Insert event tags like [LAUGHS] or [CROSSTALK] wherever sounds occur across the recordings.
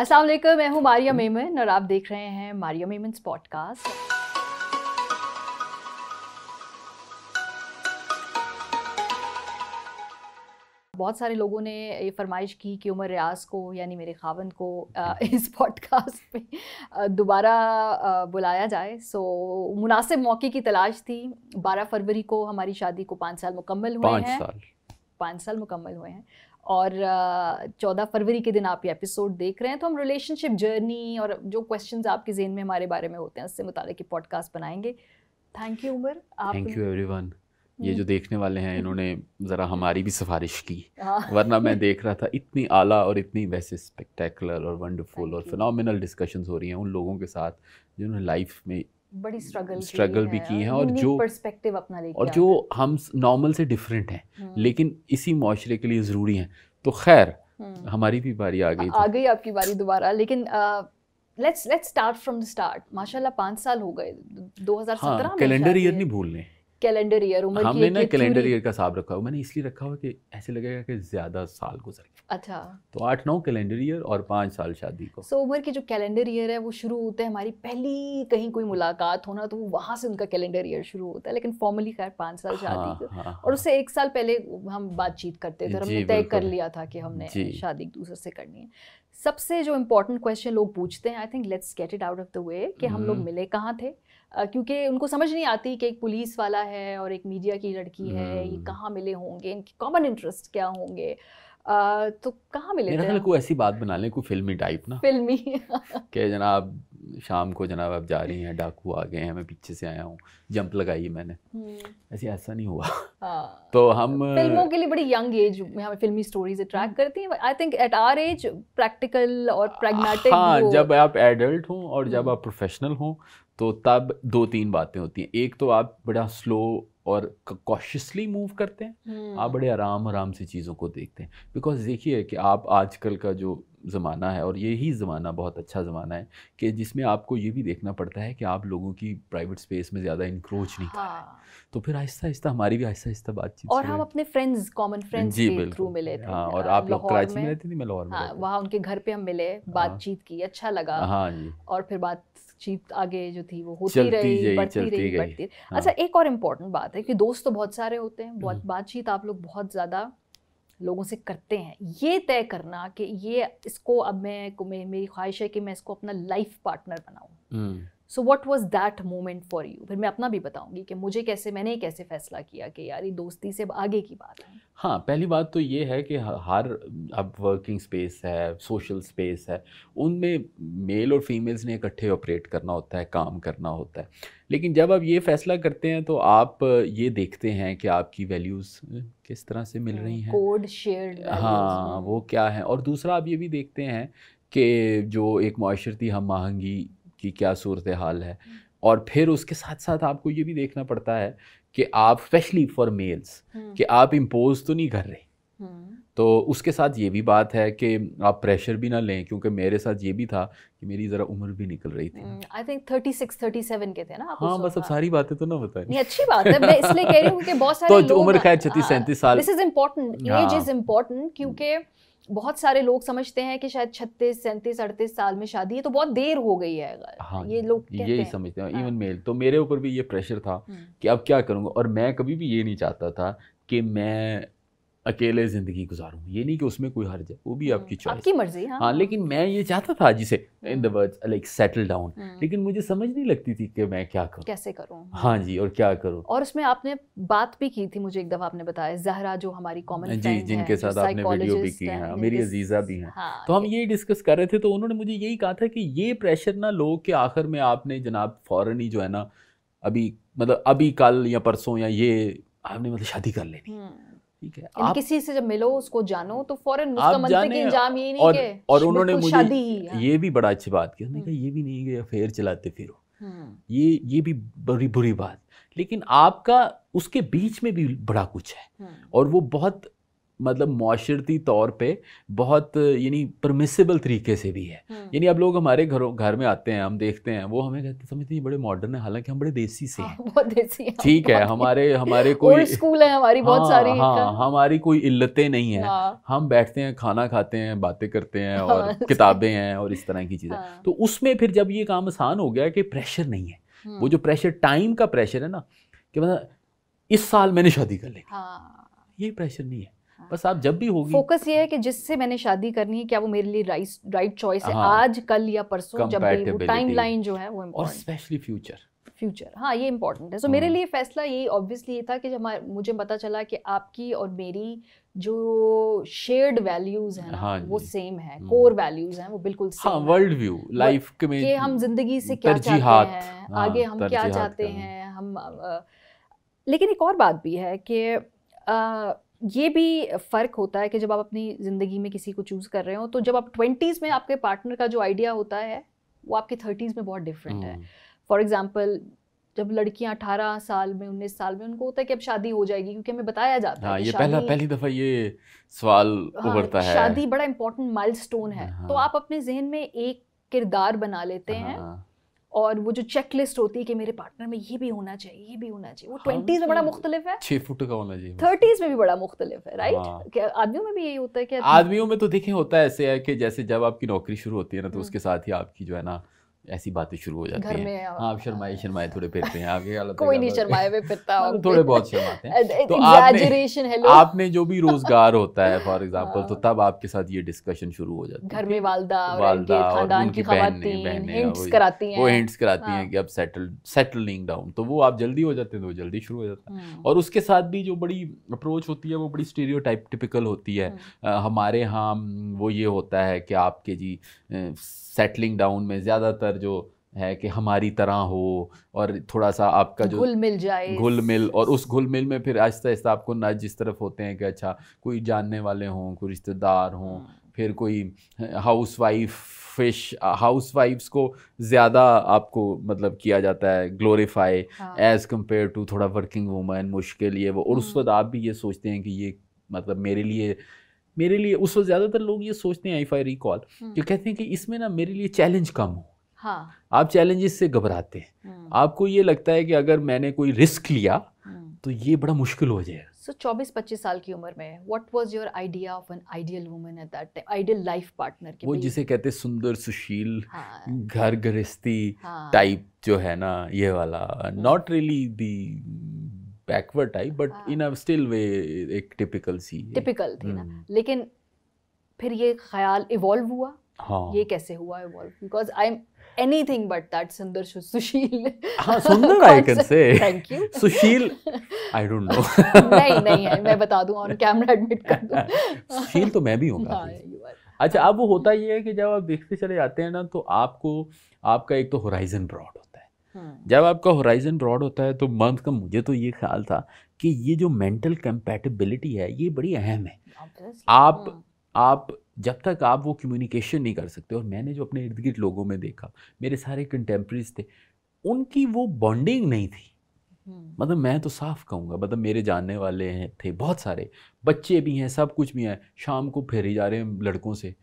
अस्सलाम वालेकुम मैं हूँ मारिया मेमन और आप देख रहे हैं मारिया मेमन पॉडकास्ट बहुत सारे लोगों ने ये फरमाइश की कि उमर रियाज को यानी मेरे खावन को इस पॉडकास्ट पे दोबारा बुलाया जाए सो मुनासिब मौके की तलाश थी 12 फरवरी को हमारी शादी को पाँच साल मुकम्मल हुए हैं पाँच साल मुकम्मल हुए हैं और चौदह फरवरी के दिन आप ये एपिसोड देख रहे हैं तो हम रिलेशनशिप जर्नी और जो क्वेश्चंस आपके जेन में हमारे बारे में होते हैं उससे मुतालिक पॉडकास्ट बनाएंगे thank you Umar thank you everyone ये हम्म। जो देखने वाले हैं इन्होंने ज़रा हमारी भी सिफारिश की हाँ। वरना मैं देख रहा था इतनी आला और इतनी वैसे स्पेक्टेकुलर और वंडरफुल और फिनल डिस्कशंस हो रही हैं उन लोगों के साथ जिन्होंने लाइफ में बड़ी स्ट्रगल hmm, स्ट्रगल भी की है और जो पर्सपेक्टिव अपना लेके और जो हम नॉर्मल से डिफरेंट हैं hmm. लेकिन इसी माशरे के लिए ज़रूरी हैं तो खैर hmm. हमारी भी बारी आ गई आ गई आपकी बारी दोबारा लेकिन let's let's start from the start माशाल्लाह पाँच साल हो गए दो हजार में कैलेंडर हाँ, ईयर नहीं भूलने कैलेंडर ईयर उम्र हमने ना कैलेंडर ईयर का हिसाब रखा हुआ मैंने इसलिए रखा हुआ कि ऐसे लगेगा कि ज्यादा साल गुजर गए अच्छा तो आठ नौ कैलेंडर ईयर और पाँच साल शादी को सो उम्र के जो कैलेंडर ईयर है वो शुरू होते हैं हमारी पहली कहीं कोई मुलाकात होना तो वहाँ से उनका कैलेंडर ईयर शुरू होता है लेकिन फॉर्मली खैर पाँच साल हाँ, शादी हाँ, हाँ, और उससे एक साल पहले हम बातचीत करते थे हमने तय कर लिया था कि हमने शादी एक दूसरे से करनी है सबसे जो इम्पोर्टेंट क्वेश्चन लोग पूछते हैं I think let's get it out of the way कि हम लोग हम्म। मिले कहाँ थे क्योंकि उनको समझ नहीं आती कि एक पुलिस वाला है और एक मीडिया की लड़की है ये हम्म। कहाँ मिले होंगे इनके कॉमन इंटरेस्ट क्या होंगे आ, तो कहाँ मिले मेरा कोई ऐसी बात बना लें कोई फिल्मी टाइप ना फिल्मी के जनाब शाम को जनाब आप जा रही हैं डाकू आ गए हैं मैं पीछे से आया हूँ जंप लगाई मैंने हम्म। ऐसे ऐसा नहीं हुआ हाँ। [LAUGHS] तो हम फिल्मों के लिए बड़ी यंग एज में हमें फिल्मी स्टोरीज हम्म। अट्रैक्ट करती हैं I think at our age practical और प्रैग्मेटिक हाँ जब आप एडल्ट हों और जब आप प्रोफेशनल हों तो तब दो तीन बातें होती हैं एक तो आप बड़ा स्लो और कॉशियसली मूव करते हैं हम्म। आप बड़े आराम आराम से चीज़ों को देखते हैं बिकॉज देखिए कि आप आजकल का जो ज़माना है और यही ज़माना बहुत अच्छा ज़माना है कि जिसमें आपको ये भी देखना पड़ता है कि आप लोगों की प्राइवेट स्पेस में ज़्यादा इंक्रोच नहीं हाँ। कर रहे तो फिर आहिस्ता आहिस्ता हमारी भी आहिस्ता आहिस्ता बातचीत और हम अपने फ्रेंड्स कॉमन फ्रेंड्स के थ्रू मिले थे हाँ, और हाँ, आप लोग कराची में रहते थे मैं लाहौर में हाँ, वहाँ उनके घर पे हम मिले हाँ। बातचीत की अच्छा लगा हाँ जी और फिर बात चीत आगे जो थी वो होती रही बढ़ती रही बढ़ती हाँ। अच्छा एक और इम्पोर्टेंट बात है कि दोस्त तो बहुत सारे होते हैं बहुत हम्म। बातचीत आप लोग बहुत ज़्यादा लोगों से करते हैं ये तय करना कि ये इसको अब मैं मेरी ख्वाहिश है कि मैं इसको अपना लाइफ पार्टनर बनाऊँ so what was that moment for you फिर मैं अपना भी बताऊंगी कि मुझे कैसे मैंने कैसे फैसला किया कि यार ये दोस्ती से आगे की बात है हाँ पहली बात तो ये है कि हर अब वर्किंग स्पेस है सोशल स्पेस है उनमें मेल और फीमेल्स ने इकट्ठे ऑपरेट करना होता है काम करना होता है लेकिन जब आप ये फ़ैसला करते हैं तो आप ये देखते हैं कि आपकी वैल्यूज़ किस तरह से मिल हाँ, रही हैं कोड शेयर हाँ, हाँ वो क्या है और दूसरा आप ये भी देखते हैं कि जो एक माशरती हम आहंगी कि क्या सूरत हाल है और फिर उसके साथ साथ आपको ये भी देखना पड़ता है कि आप स्पेशली फॉर मेल्स कि आप इम्पोज तो नहीं कर रहे तो उसके साथ ये भी बात है कि आप प्रेशर भी ना लें क्योंकि मेरे साथ ये भी था कि मेरी ज़रा उम्र भी निकल रही थी I think thirty six thirty seven के थे ना आप हाँ बस अब हाँ। सारी बातें तो ना बताएं नहीं अच्छी बात है मैं इसलिए कह रही हूँ कि बहुत [LAUGHS] तो सारे तो उम्र खैर छत्तीस हाँ, सैंतीस साल this is important age is important क्योंकि बहुत सारे लोग समझते हैं कि शायद छत्तीस सैंतीस अड़तीस साल में शादी है तो बहुत देर हो गई है हाँ, ये लोग यही समझते हैं इवन हाँ। मेल तो मेरे ऊपर भी ये प्रेशर था हम्म। कि अब क्या करूँगा और मैं कभी भी ये नहीं चाहता था कि मैं अकेले ज़िंदगी गुजारूँ ये नहीं कि उसमें कोई हर्ज है वो भी आपकी चॉइस हम्म, आपकी मर्जी हाँ।, हाँ लेकिन मैं ये चाहता था जिसे in the words like settle down लेकिन मुझे समझ नहीं लगती थी कि मैं क्या करूँ कैसे करूँ हम्म। हाँ जी और क्या करूँ और उसमें आपने बात भी की थी मुझे एक दफा आपने बताया जहरा जो हमारी कॉमन जी जिनके साथ आपने वीडियो भी की है मेरी अजीज़ा भी हैं हाँ, तो हम ये डिस्कस कर रहे थे तो उन्होंने मुझे यही कहा था कि ये प्रेशर ना लो कि आखिर में आपने जनाब फ़ौरन ही जो है ना अभी मतलब अभी कल या परसों या ये आपने मतलब शादी कर लेनी हम्म। ठीक है आप किसी से जब मिलो उसको जानो तो इंजाम ये नहीं और, और उन्होंने तो मुझे ये भी बड़ा अच्छी बात की उन्होंने कहा हम्म। ये भी नहीं अफेयर चलाते फिर हम्म। ये ये भी बड़ी बुरी बात लेकिन आपका उसके बीच में भी बड़ा कुछ है हम्म। और वो बहुत मतलब माशरती तौर पे बहुत यानी परमिसेबल तरीके से भी है हम्म। यानी अब लोग हमारे घरों घर में आते हैं हम देखते हैं वो हमें कहते समझते हैं बड़े मॉडर्न है हालांकि हम बड़े देसी से हैं [LAUGHS] बहुत देसी हैं ठीक है हमारे हमारे कोई स्कूल है हमारी बहुत हाँ, सारी हाँ हमारी कोई इल्लतें नहीं है हाँ। हम बैठते हैं खाना खाते हैं बातें करते हैं हाँ, और [LAUGHS] किताबें हैं और इस तरह की चीज़ें तो उसमें फिर जब ये काम आसान हो गया कि प्रेशर नहीं है वो हम्म। जो प्रेशर टाइम का प्रेशर है ना कि मतलब इस साल मैंने शादी कर ली हाँ। ये प्रेशर नहीं है बस आप जब भी होगी फोकस ये है कि जिससे मैंने शादी करनी है क्या वो मेरे लिए राइट चॉइस है हाँ। आज कल या परसों जब भी वो टाइमलाइन जो है वो और स्पेशली फ्यूचर फ्यूचर हाँ ये इंपॉर्टेंट है सो so, मेरे हम्म। लिए फैसला यही ऑब्वियसली ये था कि जब मुझे पता चला कि आपकी और मेरी जो शेयर्ड वैल्यूज हैं ना हाँ वो सेम है कोर हम्म। वैल्यूज हैं वो बिल्कुल सेम हाँ, वर्ल्ड व्यू लाइफ के में कि हम जिंदगी से क्या चाहते हैं हाँ, आगे हम क्या चाहते हैं हम आ, लेकिन एक और बात भी है कि ये भी फ़र्क होता है कि जब आप अपनी ज़िंदगी में किसी को चूज़ कर रहे हो तो जब आप ट्वेंटीज़ में आपके पार्टनर का जो आइडिया होता है वो आपके थर्टीज़ में बहुत डिफरेंट है फॉर एग्ज़ाम्पल हम्म। जब लड़कियां अठारह साल में उन्नीस साल में उनको होता है कि अब शादी हो जाएगी क्योंकि हमें बताया जाता हाँ, है ये पहला पहली दफ़ा ये सवाल हाँ, उभरता है शादी बड़ा इंपॉर्टेंट माइलस्टोन है हाँ, तो आप अपने जहन में एक किरदार बना लेते हाँ, हैं और वो जो चेकलिस्ट होती है कि मेरे पार्टनर में ये भी होना चाहिए ये भी होना चाहिए वो ट्वेंटीज़ हाँ, में तो बड़ा मुख्तलिफ है छह फुट का होना चाहिए थर्टीज़ में भी बड़ा मुख्तलिफ है राइट हाँ। आदमियों में भी यही होता है कि आदमियों में तो देखें होता है ऐसे है कि जैसे जब आपकी नौकरी शुरू होती है ना तो हम्म। उसके साथ ही आपकी जो है ना ऐसी बातें शुरू हो जाती है हाँ आप शर्माए हाँ, शर्माए थोड़े फिरते हैं आपके हालत कोई नहीं शर्माए हुए फिरता हाँ, थोड़े बहुत शर्माते हैं [LAUGHS] तो आपने आपने जो भी रोजगार होता है फॉर एग्जांपल तो हाँ। तब आपके साथ ये डिस्कशन शुरू हो जाती है घर में वालदा वालदा और उनकी बहनें हिंट्स कराती हैं वो हिंट्स कराती हैं कि अब सेटल सेटलिंग डाउन तो वो आप जल्दी हो जाते हैं तो जल्दी शुरू हो जाता है हम्म। और उसके साथ भी जो बड़ी अप्रोच होती है वो बड़ी स्टीरियोटाइप टिपिकल होती है हम्म। हमारे यहाँ वो ये होता है कि आपके जी सेटलिंग डाउन में ज़्यादातर अंदर जो है कि हमारी तरह हो और थोड़ा सा आपका जो घुल मिल जाए घुल मिल और उस घुल मिल में फिर आहिस्ता आहिस्ता आपको ना जिस तरफ होते हैं कि अच्छा कोई जानने वाले हों कोई रिश्तेदार हों हाँ। फिर कोई हाउस वाइफ फिश हाउस वाइफ्स को ज़्यादा आपको मतलब किया जाता है ग्लोरीफाई एज़ कम्पेयर टू थोड़ा वर्किंग वूमन मुश्किल ये वो और उस हाँ। वक्त आप भी ये सोचते हैं कि ये मतलब मेरे लिए मेरे लिए उस वक्त ज़्यादातर लोग ये सोचते हैं आई फाई रिकॉल जो कहते हैं कि इसमें ना मेरे लिए चैलेंज कम हो हाँ आप चैलेंजेस से घबराते हैं हम्म। आपको ये लगता है कि अगर मैंने कोई रिस्क लिया हम्म। तो ये बड़ा मुश्किल हो जाएगा सो चौबीस पच्चीस साल की उम्र में what was your idea of an ideal woman at that time ideal life partner वो जिसे कहते हैं सुंदर सुशील हाँ, घर गृहस्थी हाँ, टाइप जो है ना ये वाला not really the backward type but in still way एक टिपिकल सी टिपिकल थी ना हम्म। लेकिन फिर ये ख्याल इवॉल्व हुआ हाँ. ये कैसे हुआ evolve because I am anything but that Sundar Sushil. ha Sundar I can say. Thank you. Sushil I don't know. nahi nahi hai main bata dunga on camera admit kar dunga Sushil to main bhi हूँ काफी. अच्छा अब वो होता ये है कि जब आप देखते चले जाते हैं ना तो आपको आपका एक तो होराइजन ब्रॉड होता है जब आपका होराइजन ब्रॉड होता है तो मंथ का मुझे तो ये ख्याल था कि ये जो मेंटल कंपेटेबिलिटी है ये बड़ी अहम है आप आप जब तक आप वो कम्युनिकेशन नहीं कर सकते और मैंने जो अपने इर्द गिर्द लोगों में देखा मेरे सारे कंटेम्प्रेरीज थे उनकी वो बॉन्डिंग नहीं थी हम्म। मतलब मैं तो साफ कहूँगा मतलब मेरे जानने वाले हैं थे बहुत सारे बच्चे भी हैं सब कुछ भी हैं शाम को फेरे जा रहे हैं लड़कों से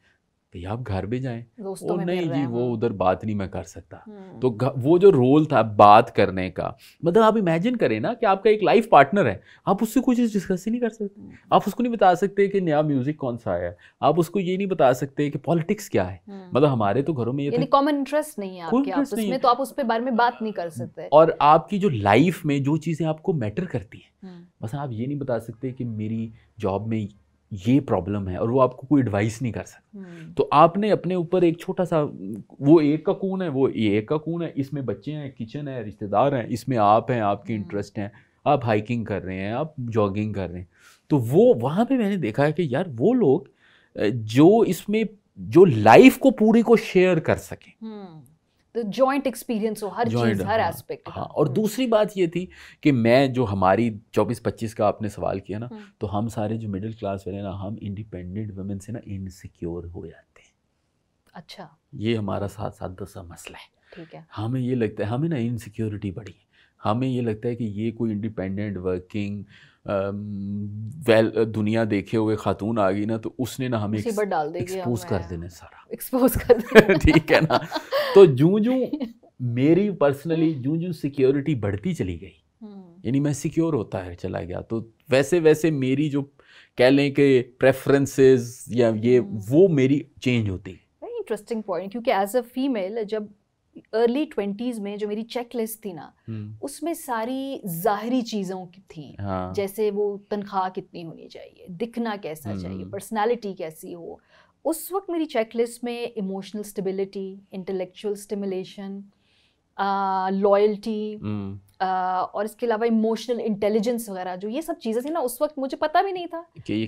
भैया आप घर भी जाएं वो नहीं जी वो उधर बात नहीं मैं कर सकता हम्म। तो वो जो रोल था बात करने का मतलब आप इमेजिन करें ना कि आपका एक लाइफ पार्टनर है आप उससे कुछ डिस्कस ही नहीं कर सकते हम्म। आप उसको नहीं बता सकते कि नया म्यूजिक कौन सा आया आप उसको ये नहीं बता सकते कि पॉलिटिक्स क्या है हम्म। मतलब हमारे तो घरों में ये कॉमन इंटरेस्ट तो नहीं है तो आप उस बारे में बात नहीं कर सकते और आपकी जो लाइफ में जो चीज़ें आपको मैटर करती हैं बस आप ये नहीं बता सकते कि मेरी जॉब में ये प्रॉब्लम है और वो आपको कोई एडवाइस नहीं कर सकता हम्म। तो आपने अपने ऊपर एक छोटा सा वो एक का कून है वो ये एक का कून है इसमें बच्चे हैं किचन है रिश्तेदार हैं इसमें आप हैं आपके इंटरेस्ट हम्म। हैं आप हाइकिंग कर रहे हैं आप जॉगिंग कर रहे हैं तो वो वहाँ पे मैंने देखा है कि यार वो लोग जो इसमें जो लाइफ को पूरी को शेयर कर सकें हम्म। जॉइंट एक्सपीरियंस हो हर चीज हर एस्पेक्ट हाँ, हाँ और हम्म। दूसरी बात ये थी कि मैं जो हमारी 24-25 का आपने सवाल किया ना हम्म। तो हम सारे जो मिडिल क्लास वाले ना हम इंडिपेंडेंट वुमेन से ना इनसिक्योर हो जाते हैं अच्छा ये हमारा साथ साथ दूसरा मसला है ठीक है हमें ये लगता है हमें ना इनसिक्योरिटी बढ़ी है हमें ये लगता है कि ये कोई इंडिपेंडेंट वर्किंग वेल दुनिया देखे हुए खातून आ गई ना तो उसने ना हमें एक्सपोज कर देना सारा एक्सपोज कर देना [LAUGHS] ठीक है ना तो जू जू [LAUGHS] मेरी पर्सनली जू जू सिक्योरिटी बढ़ती चली गई हम्म। यानी मैं सिक्योर होता है चला गया तो वैसे वैसे मेरी जो कह लें कि प्रेफरेंसेस या ये हम्म। वो मेरी चेंज होती है इंटरेस्टिंग पॉइंट क्योंकि एज अ फीमेल जब अर्ली ट्वेंटीज में जो मेरी चेक लिस्ट थी ना हम्म। उसमें सारी जाहरी चीज़ों की थी हाँ. जैसे वो तनख्वाह कितनी होनी चाहिए दिखना कैसा हम्म। चाहिए पर्सनालिटी कैसी हो उस वक्त मेरी चेक लिस्ट में emotional stability intellectual stimulation loyalty और इसके अलावा इमोशनल इंटेलिजेंस वगैरह जो ये सब चीज़ें थी ना उस वक्त मुझे पता भी नहीं था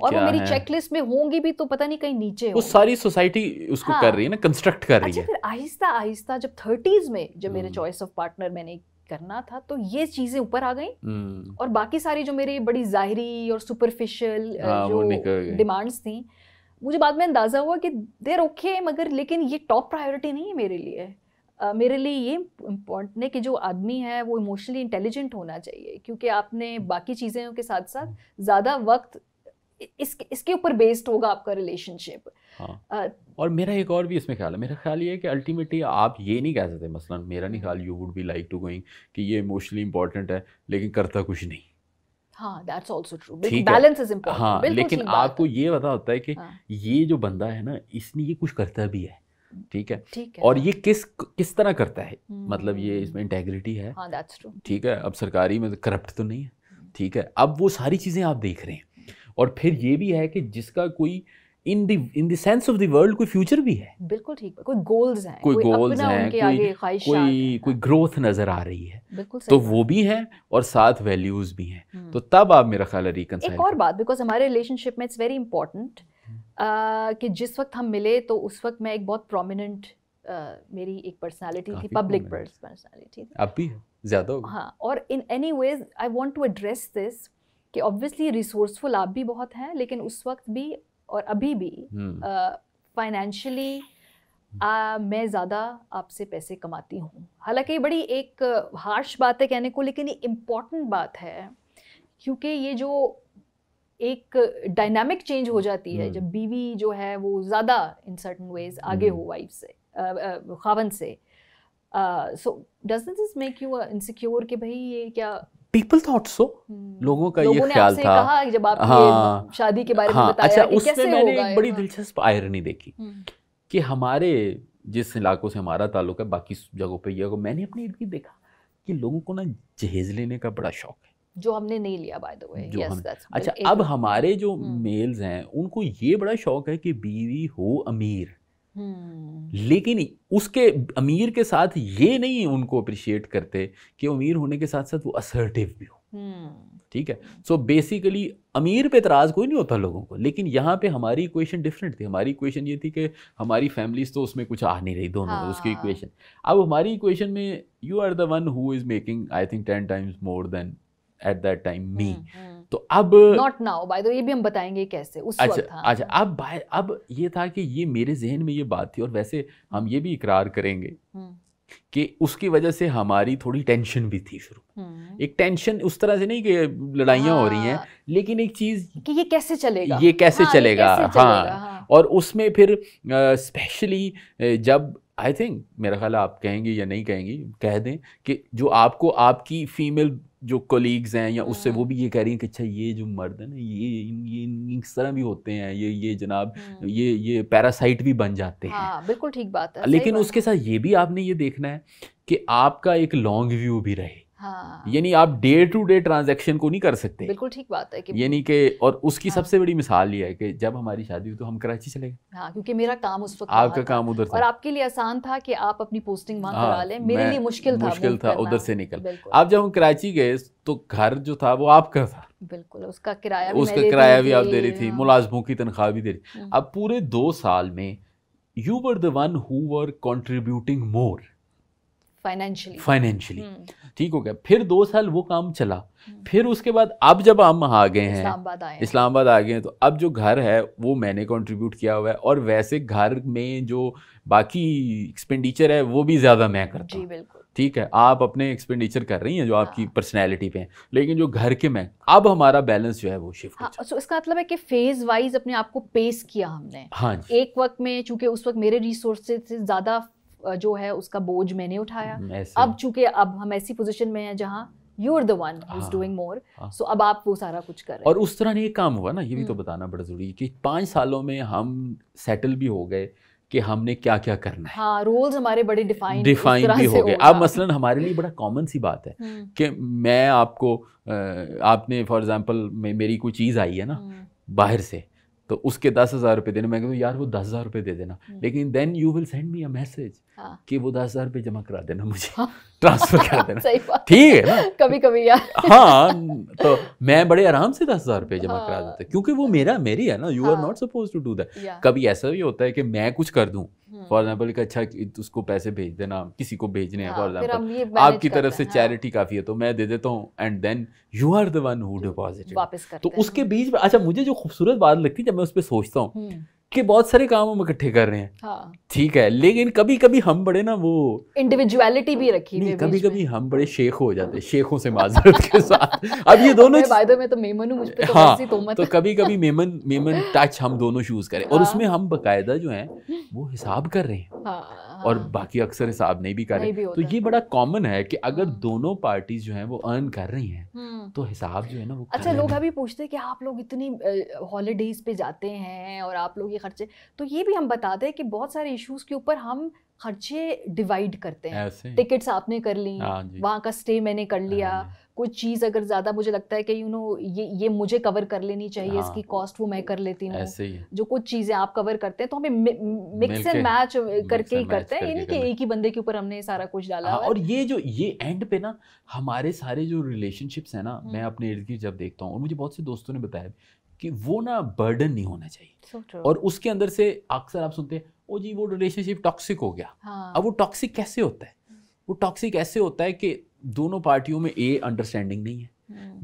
और वो मेरी चेकलिस्ट में होंगी भी तो पता नहीं कहीं नीचे वो सारी सोसाइटी उसको हाँ, कर रही है ना कंस्ट्रक्ट कर रही अच्छा, है फिर आहिस्ता आहिस्ता जब थर्टीज़ में जब मेरे चॉइस ऑफ पार्टनर मैंने करना था तो ये चीज़ें ऊपर आ गई हम्म। और बाकी सारी जो मेरी बड़ी ज़ाहरी और सुपरफिशियल हाँ, जो डिमांड्स थी मुझे बाद में अंदाज़ा हुआ कि देर ओके मगर लेकिन ये टॉप प्रायोरिटी नहीं है मेरे लिए मेरे लिए ये इम्पॉर्टेंट है कि जो आदमी है वो इमोशनली इंटेलिजेंट होना चाहिए क्योंकि आपने बाकी चीज़ों के साथ साथ ज़्यादा वक्त इस इसके ऊपर बेस्ड होगा आपका रिलेशनशिप हाँ uh, और मेरा एक और भी इसमें ख्याल है मेरा ख्याल ये है कि अल्टीमेटली आप ये नहीं कह सकते मसलन मेरा नहीं ख्याल you would be like to going कि ये इमोशनली इंपॉर्टेंट है लेकिन करता कुछ नहीं हाँ हाँ लेकिन आपको ये पता होता है कि हाँ. ये जो बंदा है ना इसने ये कुछ करता भी है ठीक है ठीक है और ये किस किस तरह करता है मतलब ये हम्म। इसमें इंटेग्रिटी है हाँ, ठीक है अब सरकारी में करप्ट तो, तो नहीं है ठीक है अब वो सारी चीज़ें आप देख रहे हैं और फिर ये भी है कि जिसका कोई in the in the sense of the world कोई फ्यूचर भी है बिल्कुल ठीक है कोई गोल्स हैं कोई गोल्स हैं कोई कोई कोई ग्रोथ नजर आ रही है बिल्कुल तो वो भी है और साथ वैल्यूज भी हैं हम्म। तो तब आप मेरा ख्याल है रिकनसाइल एक और बात बिकॉज हमारे रिलेशनशिप में इट्स वेरी इंपॉर्टेंट कि जिस वक्त हम मिले तो उस वक्त मैं एक बहुत प्रोमिनेंट मेरी एक पर्सनालिटी थी पब्लिक पर्सनालिटी थी अब भी ज़्यादा हाँ और in any ways I want to address this कि ऑब्वियसली रिसोर्सफुल आप भी बहुत हैं लेकिन उस वक्त भी और अभी भी फाइनेंशली hmm. uh, आ, मैं ज़्यादा आपसे पैसे कमाती हूँ हालांकि बड़ी एक हार्श बात है कहने को लेकिन ये इम्पॉर्टेंट बात है क्योंकि ये जो एक डायनामिक चेंज हो जाती है hmm. जब बीवी जो है वो ज़्यादा इन सर्टन वेज आगे hmm. हो वाइफ से खावन से so does this make you insecure कि भाई ये क्या पीपल थॉट सो लोगों का लोगों ये ख्याल था कहा जब आप हाँ, शादी के बारे में हाँ, बताया अच्छा उसमें मैंने एक बड़ी दिलचस्प आयरनी देखी hmm. कि हमारे जिस इलाकों से हमारा ताल्लुक है बाकी जगहों पे ये मैंने अपनी देखा कि लोगों को ना जहेज लेने का बड़ा शौक है जो हमने नहीं लिया बाय द वे अच्छा अब हमारे जो hmm. मेल्स हैं उनको ये बड़ा शौक है कि बीवी हो अमीर hmm. लेकिन उसके अमीर के साथ ये नहीं उनको अप्रिशिएट करते कि अमीर होने के साथ साथ वो असर्टिव भी हो hmm. ठीक है सो so बेसिकली अमीर पे इतराज़ कोई नहीं होता लोगों को लेकिन यहाँ पे हमारी इक्वेशन डिफरेंट थी हमारी इक्वेशन ये थी कि हमारी फैमिलीज तो उसमें कुछ आ नहीं रही दोनों हाँ। उसकी इक्वेशन अब हमारी इक्वेशन में you are the one who is making I think ten times more than at that time me तो अब नॉट नाउ बाय द ये भी हम बताएंगे कैसे उस अच्छा वक्त था हाँ। अच्छा अब बाय अब ये था कि ये मेरे जहन में ये बात थी और वैसे हम ये भी इकरार करेंगे हम्म। कि उसकी वजह से हमारी थोड़ी टेंशन भी थी शुरू हम्म। एक टेंशन उस तरह से नहीं कि लड़ाइयाँ हाँ। हो रही हैं हाँ। लेकिन एक चीज़ कि ये कैसे चलेगा ये कैसे हाँ, चलेगा ये कैसे हाँ।, चलेगा, हाँ और उसमें फिर स्पेशली जब आई थिंक मेरा ख्याल आप कहेंगे या नहीं कहेंगे कह दें कि जो आपको आपकी फीमेल जो कोलीग्स हैं या उससे हम्म। वो भी ये कह रही हैं कि अच्छा ये जो मर्द है ना ये ये इस तरह भी होते हैं ये ये जनाब हम्म। ये ये पैरासाइट भी बन जाते हैं हाँ, बिल्कुल ठीक बात है लेकिन उसके साथ ये भी आपने ये देखना है कि आपका एक लॉन्ग व्यू भी रहे हाँ। यानी आप डे टू डे ट्रांजेक्शन को नहीं कर सकते बिल्कुल ठीक बात है कि यानी कि और उसकी हाँ। सबसे बड़ी मिसाल ये है कि जब हमारी शादी हुई तो हम कराची चले गए हाँ, क्योंकि मेरा काम उस वक्त आपका काम उधर था और आपके लिए आसान था कि आप अपनी पोस्टिंग वहाँ हाँ, करा लें मेरे लिए मुश्किल था मुश्किल था उधर से निकल आप जब हम कराची गए तो घर जो था वो आपका था बिल्कुल उसका किराया उसका किराया भी आप दे रही थी हाँ। मुलाजमों की तनख्वाह भी दे रही हम्म। अब पूरे दो साल में you were the one who were contributing more financially financially hmm. ठीक हो गया फिर दो साल वो काम चला फिर उसके बाद अब जब हम आ गए हैं इस्लामाबाद आ गए हैं तो अब जो घर है वो मैंने कंट्रीब्यूट किया हुआ है और वैसे घर में जो बाकी एक्सपेंडिचर है वो भी ज़्यादा मैं करता हूँ जी बिल्कुल ठीक है आप अपने एक्सपेंडिचर कर रही हैं जो आपकी पर्सनैलिटी हाँ। पे हैं लेकिन जो घर के मैं अब हमारा बैलेंस जो है वो शिफ्ट हाँ, सो इसका मतलब है कि फेज वाइज अपने आप को पेस किया हमने हाँ जी। एक वक्त में चूंकि उस वक्त मेरे रिसोर्सेज से ज़्यादा जो है उसका बोझ मैंने उठाया हम्म, अब चूंकि अब हम ऐसी पोजिशन में है जहाँ you are the one is doing more so अब आप वो सारा कुछ कर रहे और उस तरह ने एक काम हुआ ना ये भी तो हम्म। बताना बड़ा जरूरी है कि पाँच सालों में हम सेटल भी हो गए कि हमने क्या क्या करना है हाँ रोल्स हमारे बड़े डिफाइन डिफाइन भी हो गए अब मसलन हमारे लिए बड़ा कॉमन सी बात है हम्म। कि मैं आपको आपने फॉर एग्जांपल मेरी कोई चीज़ आई है ना बाहर से तो उसके दस हज़ार रुपये देने मैं कहूँ यार वो दस हज़ार रुपये दे देना लेकिन then you will send me a message हाँ। कि वो दस हजार रुपये जमा करा देना मुझे हाँ। ट्रांसफर करा देना [LAUGHS] ठीक है ना कभी कभी यार हाँ तो मैं बड़े आराम से दस हजार रुपये जमा करा हाँ। देता क्योंकि वो मेरा मेरी है ना you are not suppose to do that कभी ऐसा भी होता है कि मैं कुछ कर दूँ फॉर एग्जाम्पल हम्म। कि अच्छा उसको पैसे भेज देना किसी को भेजने हैं हाँ, फॉर एग्जाम्पल आपकी तरफ से चैरिटी काफ़ी है तो मैं दे देता हूँ and then you are the one who deposit तो उसके बीच में अच्छा मुझे जो खूबसूरत बात लगती है जब मैं उस पर सोचता हूँ हम्म। कि बहुत सारे काम हम इकट्ठे कर रहे हैं हाँ। ठीक है लेकिन कभी कभी हम बड़े ना वो इंडिविजुअलिटी भी रखी नहीं कभी कभी हम बड़े शेख हो जाते शेखों से माजरत के [LAUGHS] साथ अब ये दोनों वायदे में तो मेमन मुझ पे तो हाँ, तो, तो कभी कभी मेमन मेमन टच हम दोनों चूज करें और हाँ। उसमें हम बकायदा जो है वो हिसाब कर रहे हैं हाँ, और हाँ। बाकी अक्सर हिसाब नहीं भी कर रहे तो ये बड़ा कॉमन है कि अगर दोनों पार्टीज जो है वो अर्न कर रही हैं हम्म। तो हिसाब जो है ना वो अच्छा लोग अभी पूछते हैं कि आप लोग इतनी हॉलीडेज पे जाते हैं और आप लोग खर्चे तो ये भी हम बताते हैं कि बहुत सारे इश्यूज के ऊपर हम खर्चे डिवाइड करते हैं टिकट्स आपने कर ली हाँ वहाँ का स्टे मैंने कर लिया हाँ कोई चीज़ अगर ज़्यादा मुझे लगता है कि यू नो ये ये मुझे कवर कर लेनी चाहिए हाँ। इसकी कॉस्ट वो मैं कर लेती हूँ जो कुछ चीज़ें आप कवर करते हैं तो हमें मिक्स एंड मैच करके ही करते हैं यानी कि एक ही बंदे के ऊपर हमने सारा कुछ डाला हाँ, और ये जो ये एंड पे ना हमारे सारे जो रिलेशनशिप्स हैं ना हम्म। मैं अपने इर्द गिर्द जब देखता हूँ और मुझे बहुत से दोस्तों ने बताया कि वो ना बर्डन नहीं होना चाहिए so और उसके अंदर से अक्सर आप सुनते हैं ओ जी वो रिलेशनशिप टॉक्सिक हो गया हाँ. अब वो टॉक्सिक कैसे होता है वो टॉक्सिक ऐसे होता है कि दोनों पार्टियों में ए अंडरस्टैंडिंग नहीं है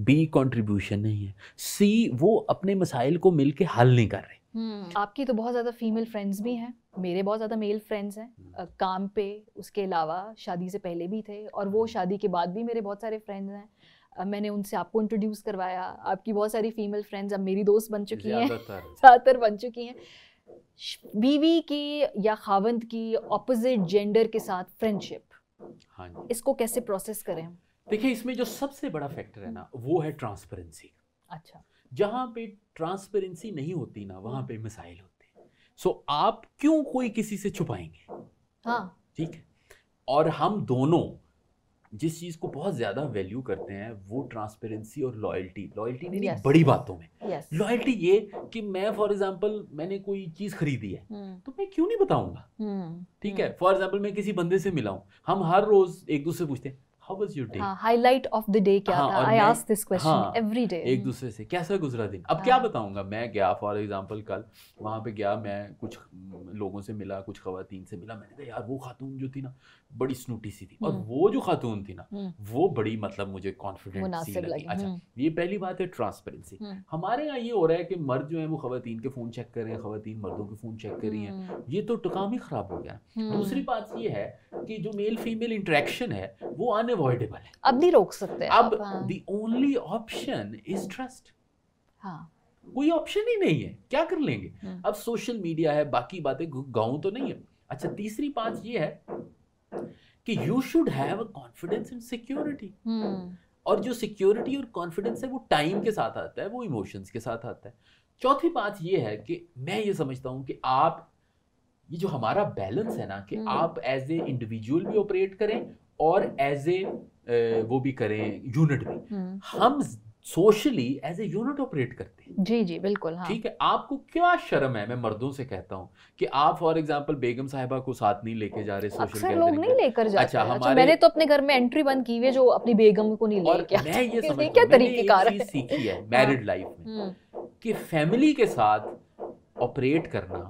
बी hmm. कंट्रीब्यूशन नहीं है सी वो अपने मसाइल को मिल हल नहीं कर रहे hmm. आपकी तो बहुत ज़्यादा फीमेल फ्रेंड्स भी हैं मेरे बहुत ज़्यादा मेल फ्रेंड्स हैं hmm. काम पे उसके अलावा शादी से पहले भी थे और वो शादी के बाद भी मेरे बहुत सारे फ्रेंड्स हैं मैंने उनसे आपको इंट्रोड्यूस करवाया आपकी बहुत सारी फीमेल फ्रेंड्स अब मेरी दोस्त बन चुकी हैं ज़्यादातर [LAUGHS] बन चुकी हैं बीवी की या खावंद की ऑपोजिट जेंडर के साथ फ्रेंडशिप हाँ जी इसको कैसे प्रोसेस करें देखिए इसमें जो सबसे बड़ा फैक्टर है ना वो है ट्रांसपेरेंसी अच्छा जहाँ पे ट्रांसपेरेंसी नहीं होती ना वहाँ पे मिसाइल होते हैं सो आप क्यों कोई किसी से छुपाएंगे हाँ ठीक है और हम दोनों जिस चीज़ को बहुत ज़्यादा वैल्यू करते हैं वो ट्रांसपेरेंसी और लॉयल्टी लॉयल्टी नहीं yes. बड़ी बातों में लॉयल्टी yes. ये कि मैं फॉर एग्जांपल मैंने कोई चीज़ खरीदी है hmm. तो मैं क्यों नहीं बताऊंगा हम्म। ठीक hmm. hmm. है फॉर हम्म। एग्जांपल मैं किसी बंदे से मिला हूँ हम हर रोज़ एक दूसरे से पूछते हैं How was your day? Day हाँ, highlight of the day क्या हाँ, था I ask this question every day. एक दूसरे से कैसा गुजरा दिन अब हाँ. क्या बताऊंगा मैं गया for example कल वहाँ पे गया मैं कुछ लोगों से मिला कुछ खवातीन से मिला मैंने कहा यार वो खातून जो थी ना बड़ी स्नूटी सी थी और हम्म। वो जो खातून थी ना हम्म। वो बड़ी मतलब मुझे कॉन्फिडेंट सी लगी अच्छा हम्म। ये पहली बात है ट्रांसपेरेंसी हमारे यहाँ ये हो रहा है कि मर्द जो है वो खवतिन के फ़ोन चेक कर रहे हैं खवतिन मर्दों के फ़ोन चेक कर रही हैं ये तो टकाम ही ख़राब हो गया दूसरी बात ये है कि जो मेल फीमेल इंट्रैक्शन है वो आने अनअवॉइडेबल है अब नहीं रोक सकते अब the only option is trust हाँ कोई ऑप्शन ही नहीं है क्या कर लेंगे हम्म। अब सोशल मीडिया है बाकी बातें गाँव तो नहीं है अच्छा तीसरी बात ये है कि you should have confidence in security और जो सिक्योरिटी और कॉन्फिडेंस है वो टाइम के साथ आता है वो इमोशंस के साथ आता है चौथी बात ये है कि मैं ये समझता हूँ कि आप ये जो हमारा बैलेंस है ना कि हम्म। आप एज ए इंडिविजुअल भी ऑपरेट करें और एज ए uh, वो भी करें यूनिट भी हम्म। हम socially as a unit operate करते हैं जी जी बिल्कुल हाँ। ठीक हाँ। है आपको क्या शर्म है मैं मर्दों से कहता हूँ कि आप फॉर एग्जाम्पल बेगम साहिबा को साथ नहीं लेके जा रहे सोशल लोग नहीं लेकर जाते अच्छा, अच्छा हमारे... अच्छा मैंने तो अपने घर में एंट्री बंद की हुई जो अपनी बेगम को नहीं लेके मैं ये समझ क्या तरीके सीखी है मैरिड हाँ। लाइफ में हम्म। कि फैमिली के साथ ऑपरेट करना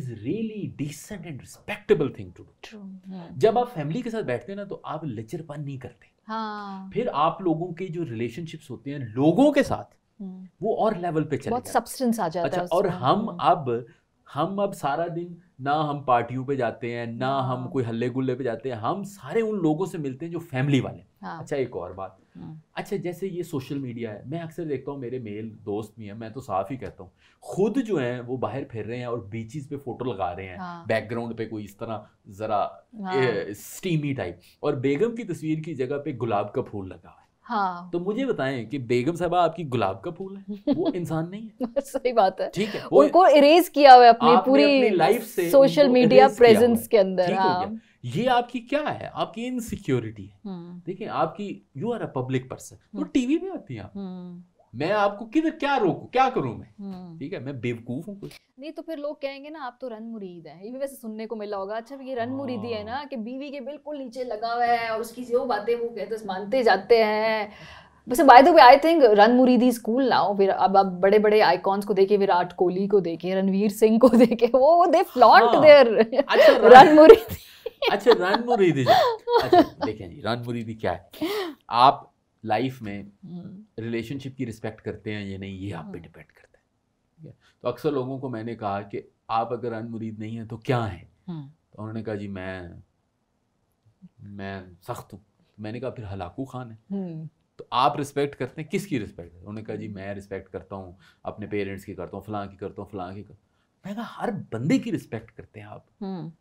is really decent and respectable thing to do जब आप फैमिली के साथ बैठते हैं ना तो आप लचरपन नहीं करते हाँ. फिर आप लोगों के जो रिलेशनशिप्स होते हैं लोगों के साथ हम्म। वो और लेवल पे चले बहुत सब्सटेंस आ जाता है अच्छा, और हम अब हम अब सारा दिन ना हम पार्टियों पे जाते हैं ना हम हाँ। कोई हल्ले गुल्ले पे जाते हैं हम सारे उन लोगों से मिलते हैं जो फैमिली वाले हाँ। अच्छा एक और बात हाँ। अच्छा जैसे ये सोशल मीडिया है मैं अक्सर देखता हूँ मेरे मेल दोस्त भी हैं मैं तो साफ ही कहता हूँ खुद जो है वो बाहर फिर रहे हैं और बीचेस पे फोटो लगा रहे हैं हाँ। बैकग्राउंड पे कोई इस तरह जरा हाँ। ए, स्टीमी टाइप और बेगम की तस्वीर की जगह पे गुलाब का फूल लगा हुआ है हाँ तो मुझे बताएं कि बेगम साहबा आपकी गुलाब का फूल है [LAUGHS] वो इंसान नहीं है [LAUGHS] सही बात है ठीक है उनको इरेज किया हुआ है अपनी पूरी लाइफ से सोशल मीडिया प्रेजेंस के अंदर हाँ। ये आपकी क्या है आपकी इनसिक्योरिटी है हम्म। देखिए आपकी you are a public person वो टीवी हम्म। में आती है आप मैं आपको किधर क्या रोकू क्या करूं मैं हम्म। ठीक है मैं बेवकूफ हूँ कुछ नहीं तो फिर लोग कहेंगे ना आप तो रन मुरीद है ये भी वैसे सुनने को मिला होगा अच्छा ये रन मुरीदी है ना हाँ। कि बीवी के बिल्कुल नीचे लगा हुआ है और उसकी जो बातें वो कहते हैं मानते जाते हैं वैसे by the way I think रन मुरीदी स्कूल नाउ फिर अब अब बड़े बड़े आइकॉन्स को देखे विराट कोहली को देखे रणवीर सिंह को देखे वो दे फ्लॉन्ट देयर रन मुरीदी अच्छा [LAUGHS] रन मुरीदी अच्छा, अच्छा देखें जी रन मुरीदी क्या है आप लाइफ में रिलेशनशिप हम्म। की रिस्पेक्ट करते हैं या नहीं ये आप पे डिपेंड हाँ। करता है ठीक है तो अक्सर लोगों को मैंने कहा कि आप अगर अनमुरीद नहीं हैं तो क्या है हाँ। तो उन्होंने कहा जी मैं मैं सख्त हूँ तो मैंने कहा फिर हलाकू खान है हम्म। तो आप रिस्पेक्ट करते हैं किसकी रिस्पेक्ट है उन्होंने कहा जी हम्म। मैं रिस्पेक्ट करता हूँ अपने पेरेंट्स की करता हूँ फलां की करता हूँ फलां की करता मैं कहा हर बंदे की रिस्पेक्ट करते हैं आप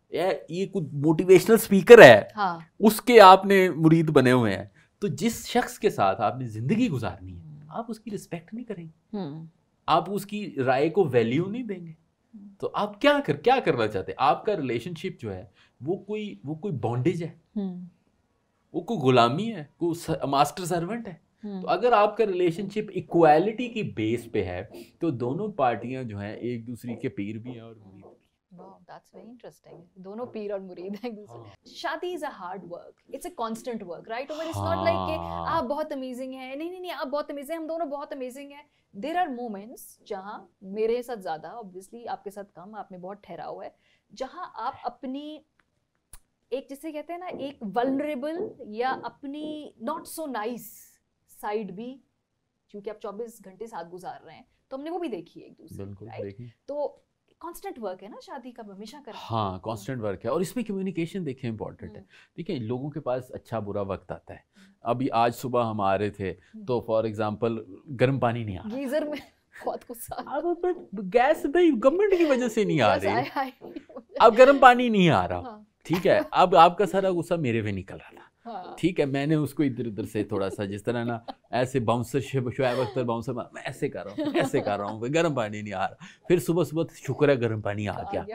ये कुछ मोटिवेशनल स्पीकर है हाँ। उसके आपने मुरीद बने हुए हैं तो जिस शख्स के साथ आपने ज़िंदगी गुजारनी है हम्म। आप उसकी रिस्पेक्ट नहीं करेंगे हम्म। आप उसकी राय को वैल्यू नहीं देंगे हम्म। तो आप क्या कर क्या करना चाहते हैं आपका रिलेशनशिप जो है वो कोई वो कोई बॉन्डेज है वो कोई गुलामी है कोई मास्टर सर्वेंट है तो अगर आपका रिलेशनशिप इक्वालिटी की बेस पे है तो दोनों पार्टियां जो हैं एक दूसरे के पीर भी हैं और हाँ। हाँ। आप बहुत अमेजिंग नहीं नहीं आप बहुत अमेजिंग हम दोनों बहुत अमेजिंग देर आर मोमेंट्स जहाँ मेरे साथ ज़्यादा ऑब्वियसली आपके साथ कम बहुत ठहरा हुआ है जहाँ आप अपनी एक जिसे कहते हैं ना एक या अपनी नॉट सो नाइस साइड भी क्योंकि आप 24 घंटे साथ गुजार रहे हैं तो हमने वो भी देखी है एक दूसरे राइट तो कांस्टेंट वर्क है ना शादी का हमेशा कर हाँ कांस्टेंट वर्क है और इसमें कम्युनिकेशन देखिए इंपॉर्टेंट है हम्म। ठीक है लोगों के पास अच्छा बुरा वक्त आता है हम्म। अभी आज सुबह हम आ रहे थे हम्म। तो फॉर एग्जाम्पल गर्म पानी नहीं आ गीजर में [LAUGHS] बहुत गुस्सा तो गैस भाई गवर्नमेंट की वजह से नहीं आ रही अब गर्म पानी नहीं आ रहा हाँ। ठीक है अब आपका सारा गुस्सा मेरे पे निकल रहा था हाँ। ठीक है मैंने उसको इधर उधर से थोड़ा सा जिस तरह ना ऐसे बाउंसर शुएब अख्तर बाउंसर मैं ऐसे कर रहा हूँ ऐसे कर रहा हूँ गर्म पानी नहीं आ रहा फिर सुबह सुबह तो शुक्र है गर्म पानी आ गया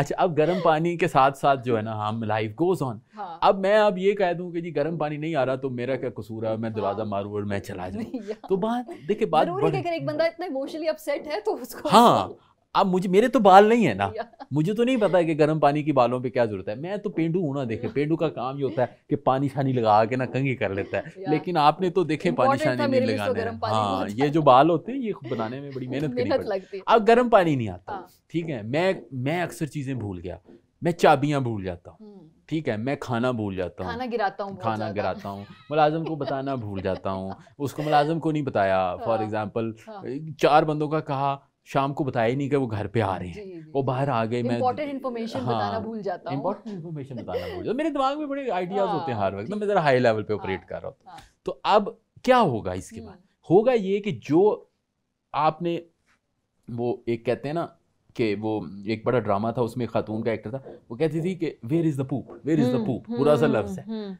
अच्छा अब गर्म पानी के साथ साथ जो है ना हम लाइफ गोज ऑन अब मैं अब ये कह दूँ कि जी गर्म पानी नहीं आ रहा तो मेरा क्या कसूर है मैं दरवाजा हाँ। मारूँ और मैं चला जाऊँ तो बात देखिए बात एक बंदा इतना इमोशनली अपसेट है तो उसको हाँ अब मुझे मेरे तो बाल नहीं है ना मुझे तो नहीं पता कि गर्म पानी की बालों पे क्या जरूरत है मैं तो पेंडू हूँ ना देखे पेंडू का काम ये होता है कि पानी शानी लगा के ना कंगी कर लेता है लेकिन आपने तो देखे पानी शानी नहीं तो लगाना है हाँ ये जो बाल होते हैं ये बनाने में बड़ी मेहनत करनी पड़ती है अब गर्म पानी नहीं आता हाँ। ठीक है मैं मैं अक्सर चीज़ें भूल गया मैं चाबियाँ भूल जाता हूँ हम्म। ठीक है मैं खाना भूल जाता हूँ खाना गिराता हूँ खाना गिराता हूँ मुलाजम को बताना भूल जाता हूँ उसको मुलाजम को नहीं बताया फॉर [LAUGHS] एग्ज़ाम्पल हाँ। हाँ। चार बंदों का कहा शाम को बताया नहीं कि वो घर पे आ रहे हैं वो बाहर आ गए मैं इंपॉर्टेंट इन्फॉर्मेशन हाँ, बताना भूल जाता हूँ इंपॉर्टेंट इन्फॉर्मेशन बताना भूल जाता मेरे दिमाग में बड़े आइडियाज हाँ, होते हैं हाँ, हर वक्त मैं ज़रा हाई लेवल पे ऑपरेट हाँ, कर रहा हूँ हाँ। तो अब क्या होगा इसके बाद हम्म। होगा ये कि जो आपने वो एक कहते हैं ना कि वो एक बड़ा ड्रामा था उसमें खातून का एक्टर था वो कहती थी कि where is the poop where is the poop बुरा सा लफ्ज़ है हम्म, हम्म।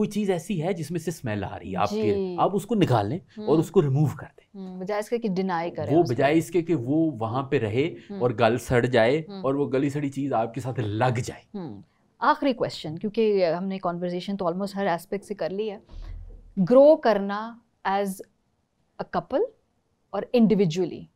कोई चीज ऐसी है जिसमें से स्मेल आ रही है आपके आप उसको निकाल लें और हम्म। उसको रिमूव कर दें हम्म, बजाय इसके कि डिनाई करें वो बजाय इसके कि वो वहां पे रहे हम्म। और गल सड़ जाए और वो गली सड़ी चीज आपके साथ लग जाए आखिरी क्वेश्चन क्योंकि हमने कॉन्वर्जेशन तो ऑलमोस्ट हर एस्पेक्ट से कर ली है ग्रो करना एज अ कपल और इंडिविजुअली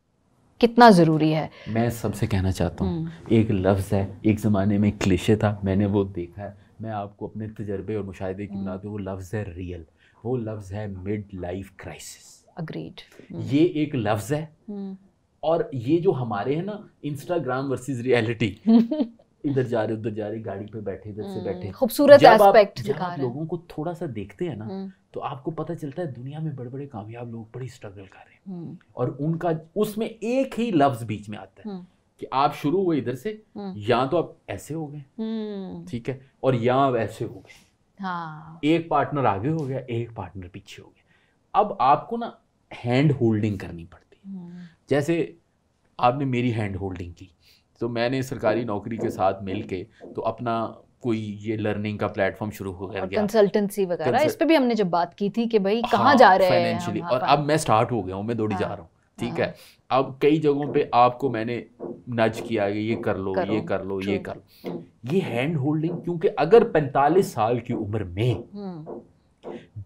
कितना ज़रूरी है मैं सबसे कहना चाहता हूँ एक लफ्ज़ है एक ज़माने में क्लिशे था मैंने वो देखा है मैं आपको अपने तजर्बे और मुशाहे की हम्म। बुनियाद वो लफ्ज़ है रियल वो लफ्ज़ है मिड लाइफ क्राइसिस अग्रीड ये एक लफ्ज़ है हम्म। और ये जो हमारे हैं ना इंस्टाग्राम वर्सेस रियलिटी इधर जा रहे उधर जा रहे गाड़ी पे बैठे इधर से बैठे हम्म। खूबसूरत एस्पेक्ट जब आप लोगों को थोड़ा सा देखते हैं ना तो आपको पता चलता है दुनिया में बड़े बड़े कामयाब लोग बड़ी स्ट्रगल कर रहे हैं और उनका उसमें एक ही लफ्ज बीच में आता है कि आप शुरू हुए इधर से हम्म। या तो आप ऐसे हो गए हम्म। ठीक है और या आप ऐसे हो गए हाँ। एक पार्टनर आगे हो गया एक पार्टनर पीछे हो गया अब आपको ना हैंड होल्डिंग करनी पड़ती है हम्म। जैसे आपने मेरी हैंड होल्डिंग की तो मैंने सरकारी नौकरी के साथ मिल के तो अपना कोई ये लर्निंग का प्लेटफॉर्म शुरू हो गया कंसल्टेंसी वगैरह इस पे भी हमने जब बात की थी कि भाई हाँ, कहाँ हाँ, जा रहे हैं फाइनेंशियली और अब मैं स्टार्ट हो गया हूँ मैं दौड़ी हाँ। जा रहा हूँ ठीक हाँ। है अब कई जगहों पे आपको मैंने नज किया ये कर लो ये कर लो ये कर लो ये हैंड होल्डिंग क्योंकि अगर 45 साल की उम्र में हम्म।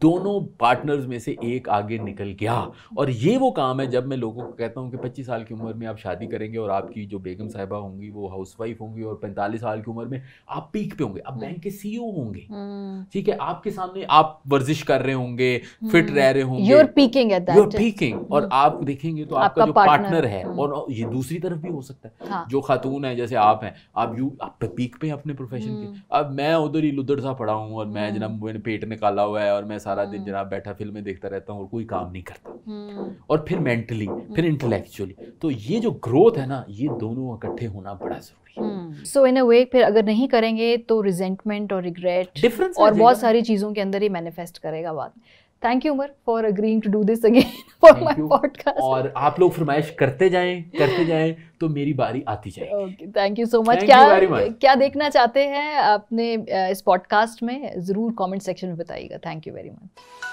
दोनों पार्टनर्स में से एक आगे निकल गया और ये वो काम है जब मैं लोगों को कहता हूँ कि 25 साल की उम्र में आप शादी करेंगे और आपकी जो बेगम साहिबा होंगी वो हाउसवाइफ होंगी और 45 साल की उम्र में आप पीक पे होंगे आप बैंक हम्म। के सीईओ होंगे हम्म। ठीक है आपके सामने आप वर्जिश कर रहे होंगे फिट हम्म। रह रहे होंगे यूर पीकिंग यूर पीकिंग और आप देखेंगे तो आपका जो पार्टनर है और ये दूसरी तरफ भी हो सकता है हाँ। जो खातून है जैसे आप हैं आप यू आप पीक तो पे अपने प्रोफेशन के अब मैं उधर ही लुदड़ सा पड़ा हूँ और मैं जना पेट निकाला हुआ है है और मैं सारा दिन हम्म। जनाब बैठा फिल्में देखता रहता हूँ और कोई काम नहीं करता हम्म। और फिर मेंटली हम्म। फिर इंटेलेक्चुअली तो ये जो ग्रोथ है ना ये दोनों इकट्ठे होना बड़ा जरूरी सो इन अ वे फिर अगर नहीं करेंगे तो रिजेंटमेंट और रिग्रेट डिफरेंस और बहुत सारी चीज़ों के अंदर ही मैनिफेस्ट करेगा बात thank you Umar for agreeing to do this again for my podcast और आप लोग फरमाइश करते जाएं करते जाएं तो मेरी बारी आती जाएगी okay thank you so much क्या क्या देखना चाहते हैं आपने इस पॉडकास्ट में ज़रूर कमेंट सेक्शन में बताइएगा थैंक यू वेरी मच